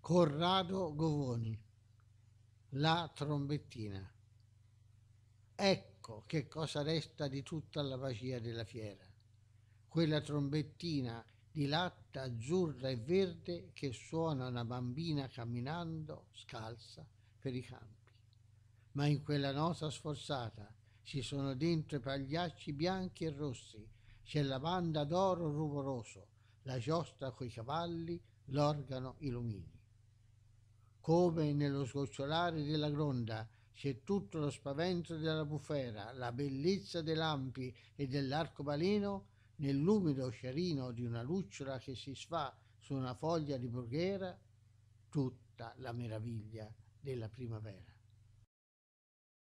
Corrado Govoni, la trombettina. Ecco che cosa resta di tutta la magia della fiera, quella trombettina di latta azzurra e verde che suona una bambina camminando scalza per i campi. Ma in quella nota sforzata ci sono dentro i pagliacci bianchi e rossi, c'è la banda d'oro rumoroso, la giostra coi cavalli, l'organo, i lumini come nello sgocciolare della gronda c'è tutto lo spavento della bufera, la bellezza dei lampi e dell'arcobaleno, nell'umido scerino di una lucciola che si sfa su una foglia di brughera, tutta la meraviglia della primavera.